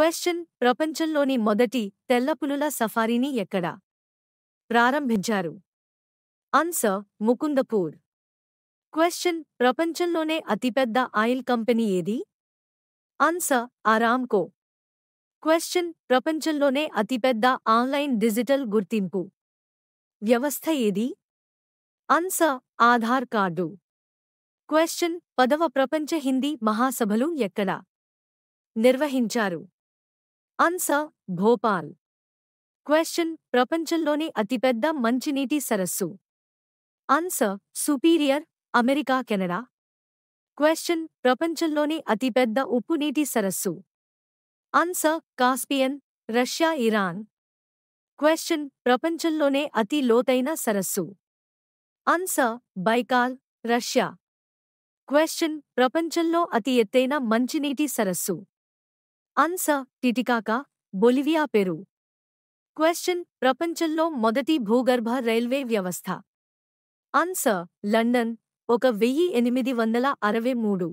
question ప్రపంచంలోని మొదటి తెల్లపులుల సఫారీని ఎక్కడ ప్రారంభించారు ఆన్సర్ ముకుందపూర్ క్వశ్చన్ ప్రపంచంలోనే అతిపెద్ద ఆయిల్ కంపెనీ ఏది ఆన్సర్ ఆరామ్కో క్వశ్చన్ ప్రపంచంలోనే అతిపెద్ద ఆన్లైన్ డిజిటల్ గుర్తింపు వ్యవస్థ ఏది ఆన్సర్ ఆధార్ కార్డు క్వశ్చన్ పదవ ప్రపంచ హిందీ మహాసభలు ఎక్కడ నిర్వహించారు ఆన్సర్ భోపాల్ క్వశ్చన్ ప్రపంచంలోనే అతిపెద్ద మంచినీటి సరస్సు answer Superior America Canada question ప్రపంచంలోనే అతిపెద్ద ఉప్పు నీటి సరస్సు answer Caspian Russia Iran question ప్రపంచంలోనే అతి లోతైన సరస్సు ఆన్సర్ బైకాల్ రష్యా క్వశ్చన్ ప్రపంచంలో అతి ఎత్తైన మంచినీటి సరస్సు answer Titicaca Bolivia Peru question ప్రపంచంలో మొదటి భూగర్భ రైల్వే వ్యవస్థ ఆన్సర్ లండన్ ఒక వెయ్యి ఎనిమిది వందల అరవై మూడు